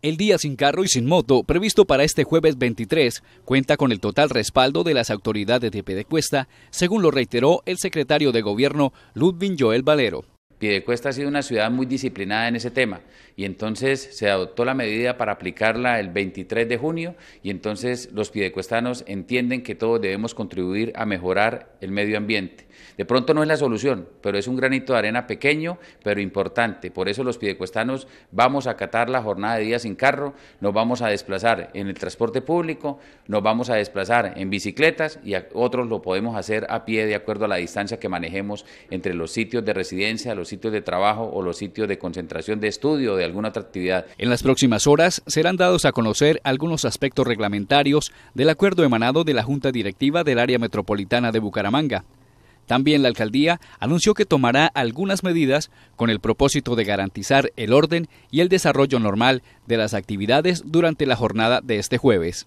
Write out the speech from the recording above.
El día sin carro y sin moto, previsto para este jueves 23, cuenta con el total respaldo de las autoridades de Pedecuesta, según lo reiteró el secretario de Gobierno Ludwig Joel Valero. Piedecuesta ha sido una ciudad muy disciplinada en ese tema y entonces se adoptó la medida para aplicarla el 23 de junio y entonces los pidecuestanos entienden que todos debemos contribuir a mejorar el medio ambiente. De pronto no es la solución, pero es un granito de arena pequeño, pero importante. Por eso los pidecuestanos vamos a acatar la jornada de días sin carro, nos vamos a desplazar en el transporte público, nos vamos a desplazar en bicicletas y otros lo podemos hacer a pie de acuerdo a la distancia que manejemos entre los sitios de residencia, los sitios de trabajo o los sitios de concentración de estudio de alguna otra actividad. En las próximas horas serán dados a conocer algunos aspectos reglamentarios del acuerdo emanado de la Junta Directiva del Área Metropolitana de Bucaramanga. También la alcaldía anunció que tomará algunas medidas con el propósito de garantizar el orden y el desarrollo normal de las actividades durante la jornada de este jueves.